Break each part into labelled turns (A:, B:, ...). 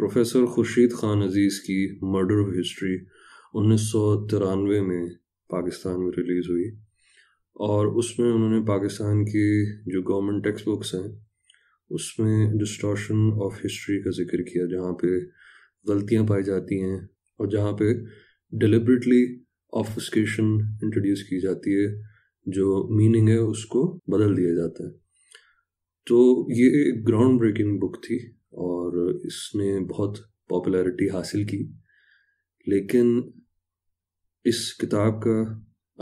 A: Professor Khurshid Khan अजीज़ की murder of history उन्नीस में पाकिस्तान में रिलीज़ हुई और उसमें उन्होंने पाकिस्तान की जो गवर्नमेंट टेक्स्ट बुक्स हैं उसमें डिस्ट्रॉशन ऑफ हिस्ट्री का जिक्र किया जहाँ पे गलतियाँ पाई जाती हैं और जहाँ पे डिलिब्रेटली ऑफिसकेशन इंट्रोड्यूस की जाती है जो मीनिंग है उसको बदल दिया जाता है तो ये एक ग्राउंड ब्रेकिंग बुक थी इसने बहुत पॉपुलैरिटी हासिल की लेकिन इस किताब का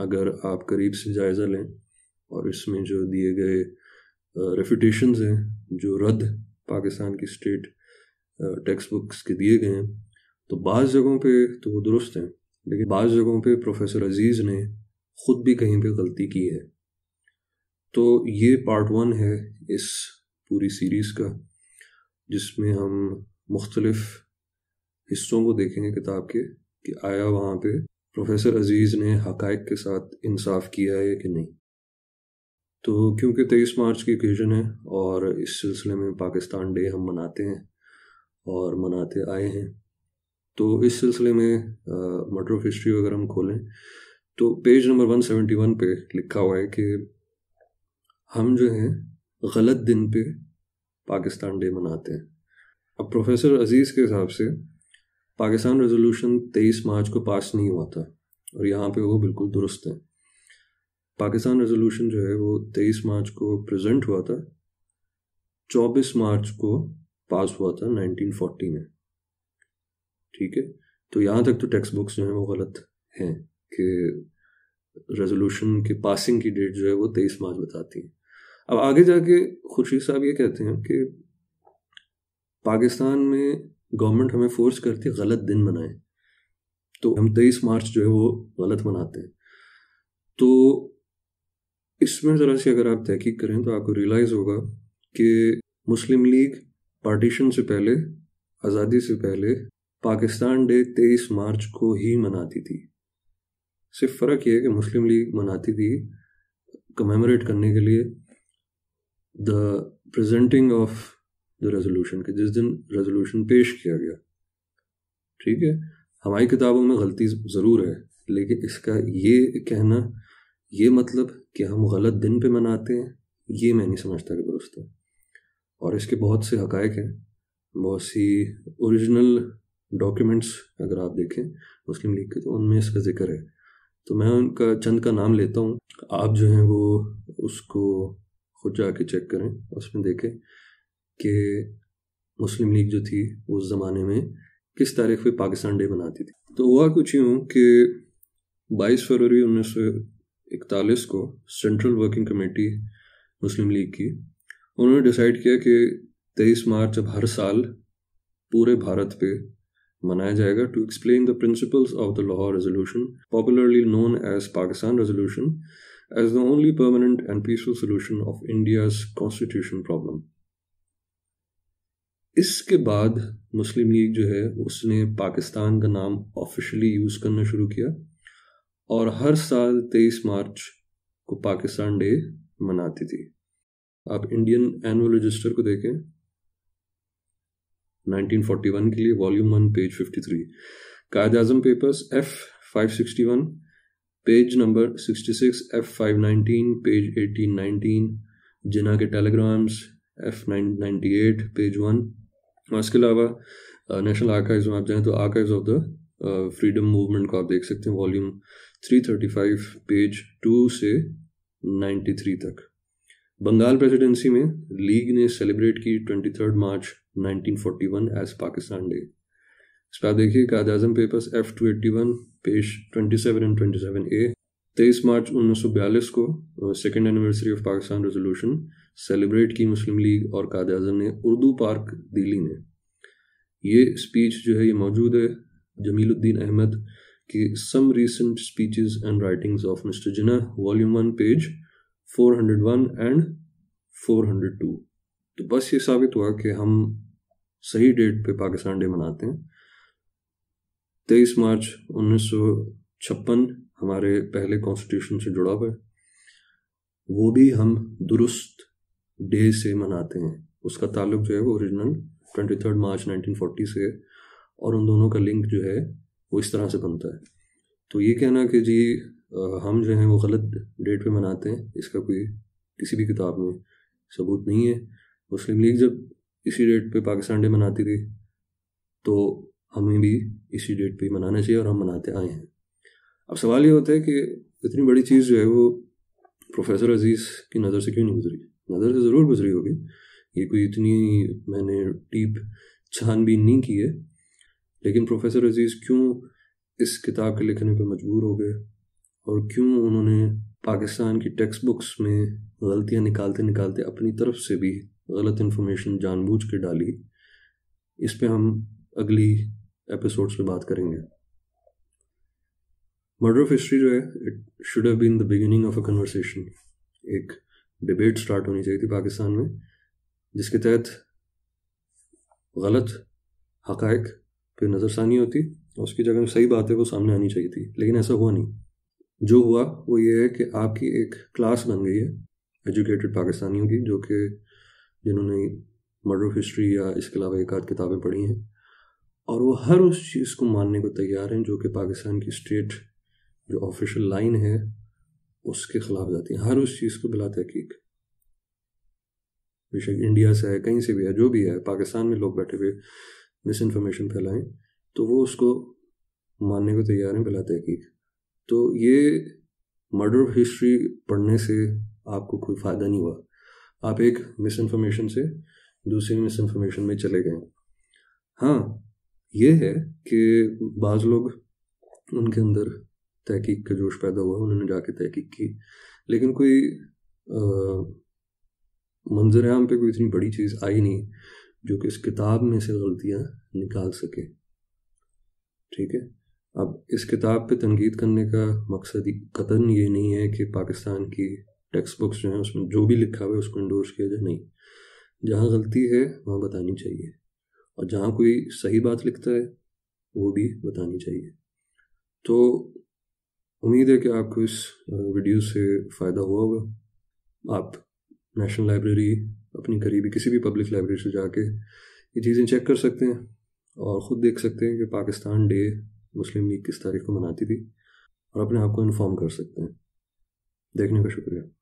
A: अगर आप करीब से जायज़ा लें और इसमें जो दिए गए रेफ्यूटेशन हैं जो रद्द पाकिस्तान की स्टेट टेक्स्ट बुक्स के दिए गए हैं तो बाज़ जगहों पे तो वो दुरुस्त हैं लेकिन बाज़ जगहों पे प्रोफेसर अजीज़ ने ख़ुद भी कहीं पे गलती की है तो ये पार्ट वन है इस पूरी सीरीज़ का जिसमें हम मुख्तलफ हिस्सों को देखेंगे किताब के कि आया वहाँ पे प्रोफेसर अजीज़ ने हक़ के साथ इंसाफ किया है कि नहीं तो क्योंकि तेईस मार्च की ओकेजन है और इस सिलसिले में पाकिस्तान डे हम मनाते हैं और मनाते आए हैं तो इस सिलसिले में मर्डर ऑफ हिस्ट्री अगर हम खोलें तो पेज नंबर 171 पे लिखा हुआ है कि हम जो हैं गलत दिन पे पाकिस्तान डे मनाते हैं अब प्रोफेसर अजीज़ के हिसाब से पाकिस्तान रेजोल्यूशन तेईस मार्च को पास नहीं हुआ था और यहाँ पे वो बिल्कुल दुरुस्त हैं पाकिस्तान रेजोल्यूशन जो है वो तेईस मार्च को प्रेजेंट हुआ था चौबीस मार्च को पास हुआ था 1940 में ठीक है तो यहाँ तक तो टेक्स्ट बुक्स जो हैं वो गलत हैं कि रेजोल्यूशन के पासिंग की डेट जो है वो तेईस मार्च बताती है अब आगे जाके खुर्शीद साहब ये कहते हैं कि पाकिस्तान में गवर्नमेंट हमें फोर्स करती है गलत दिन मनाएं तो हम तेईस मार्च जो है वो गलत मनाते हैं तो इसमें ज़रा सी अगर आप तहकीक करें तो आपको रियलाइज़ होगा कि मुस्लिम लीग पार्टीशन से पहले आज़ादी से पहले पाकिस्तान डे तेईस मार्च को ही मनाती थी सिर्फ फ़र्क ये है कि मुस्लिम लीग मनाती थी कमेमोरेट करने के लिए the presenting of the resolution के जिस दिन रेजोल्यूशन पेश किया गया ठीक है हमारी किताबों में गलती ज़रूर है लेकिन इसका ये कहना ये मतलब कि हम गलत दिन पे मनाते हैं ये मैं नहीं समझता कि दुरुस्त है और इसके बहुत से हकायक हैं बहुत सी ओरिजिनल डॉक्यूमेंट्स अगर आप देखें मुस्लिम लीग के तो उनमें इसका जिक्र है तो मैं उनका चंद का नाम लेता हूँ आप जो हैं वो उसको खुद जाके चेक करें उसमें देखें कि मुस्लिम लीग जो थी उस ज़माने में किस तारीख पे पाकिस्तान डे मनाती थी तो हुआ कुछ यूँ कि 22 फरवरी उन्नीस इकतालीस को central working committee Muslim League की उन्होंने डिसाइड किया कि 23 मार्च अब हर साल पूरे भारत पे मनाया जाएगा to explain the principles of the Lahore resolution popularly known as Pakistan resolution as the only permanent and peaceful solution of India's constitution problem. इसके बाद मुस्लिम लीग जो है उसने पाकिस्तान का नाम ऑफिशियली यूज़ करना शुरू किया और हर साल 23 मार्च को पाकिस्तान डे मनाती थी आप इंडियन एनुअल रजिस्टर को देखें 1941 के लिए volume one page 53 Quaid Azam papers F five page number 66 F 519 page 1819 Jinnah के टेलीग्राम्स एफ 998 पेज वन और इसके अलावा नेशनल uh, आर्काइव्स में आप जाएँ तो archives of the freedom movement को आप देख सकते हैं वॉल्यूम 335 पेज टू से 93 तक बंगाल प्रेसिडेंसी में लीग ने सेलिब्रेट की third March 1941 as Pakistan day इस पर आप देखिए Quaid Azam papers F two eighty one page twenty seven and twenty seven A तेईस मार्च उन्नीस सौ बयालीस को second anniversary of Pakistan resolution celebrate की मुस्लिम लीग और कायद अजम ने उर्दू पार्क दिल्ली में ये स्पीच जो है ये मौजूद है जमीलुद्दीन अहमद की some recent speeches and writings of mister Jinnah volume one page four hundred one and four hundred two तो बस ये साबित हुआ कि हम सही डेट पे पाकिस्तान डे मनाते हैं तेईस मार्च उन्नीस छप्पन हमारे पहले कॉन्स्टिट्यूशन से जुड़ा हुआ है वो भी हम दुरुस्त डे से मनाते हैं उसका ताल्लुक जो है वो original twenty third March nineteen forty से है और उन दोनों का लिंक जो है वो इस तरह से बनता है तो ये कहना कि जी हम जो हैं वो गलत डेट पे मनाते हैं इसका कोई किसी भी किताब में सबूत नहीं है मुस्लिम लीग जब इसी डेट पे पाकिस्तान डे मनाती थी तो हमें भी इसी डेट पे मनाना चाहिए और हम मनाते आए हैं अब सवाल ये होता है कि इतनी बड़ी चीज़ जो है वो प्रोफेसर अजीज़ की नज़र से क्यों नहीं गुजरी नज़र से तो ज़रूर गुजरी होगी ये कोई इतनी मैंने डीप छानबीन नहीं की है लेकिन प्रोफेसर अजीज़ क्यों इस किताब के लिखने पर मजबूर हो गए और क्यों उन्होंने पाकिस्तान की टेक्स्ट बुक्स में गलतियाँ निकालते निकालते अपनी तरफ से भी गलत इन्फॉर्मेशन जानबूझ के डाली इस पर हम अगली एपिसोड्स में बात करेंगे मर्डर ऑफ हिस्ट्री जो है it should have been the beginning of a conversation एक डिबेट स्टार्ट होनी चाहिए थी पाकिस्तान में जिसके तहत गलत हकायक पे नज़रसानी होती और उसकी जगह सही बातें वो सामने आनी चाहिए थी लेकिन ऐसा हुआ नहीं जो हुआ वो ये है कि आपकी एक क्लास बन गई है एजुकेटेड पाकिस्तानियों की जो कि जिन्होंने मर्डर ऑफ हिस्ट्री या इसके अलावा एक आध किताबें पढ़ी हैं और वो हर उस चीज़ को मानने को तैयार हैं जो कि पाकिस्तान की स्टेट जो ऑफिशियल लाइन है उसके खिलाफ जाती है हर उस चीज़ को बिला तहकीक बेशक इंडिया से है कहीं से भी है जो भी है पाकिस्तान में लोग बैठे हुए मिस इन्फॉर्मेशन फैलाएं तो वो उसको मानने को तैयार हैं बिला तहकीक तो ये मर्डर ऑफ हिस्ट्री पढ़ने से आपको कोई फ़ायदा नहीं हुआ आप एक मिस इन्फॉर्मेशन से दूसरी मिस इन्फॉर्मेशन में चले गए हाँ ये है कि बाज लोग उनके अंदर तहकीक का जोश पैदा हुआ उन्होंने जाके तहकीक की लेकिन कोई मंजर आम पे कोई इतनी बड़ी चीज़ आई नहीं जो कि इस किताब में से गलतियाँ निकाल सके ठीक है अब इस किताब पे तनकीद करने का मकसद कतन ये नहीं है कि पाकिस्तान की टेक्स्ट बुक्स जो हैं उसमें जो भी लिखा हुआ है उसको इंडोर्स किया जाए नहीं जहाँ गलती है वहाँ बतानी चाहिए और जहाँ कोई सही बात लिखता है वो भी बतानी चाहिए तो उम्मीद है कि आपको इस वीडियो से फ़ायदा हुआ होगा आप नेशनल लाइब्रेरी अपनी करीबी किसी भी पब्लिक लाइब्रेरी से जाके ये चीज़ें चेक कर सकते हैं और ख़ुद देख सकते हैं कि पाकिस्तान डे मुस्लिम लीग किस तारीख को मनाती थी और अपने आप को इन्फॉर्म कर सकते हैं देखने का शुक्रिया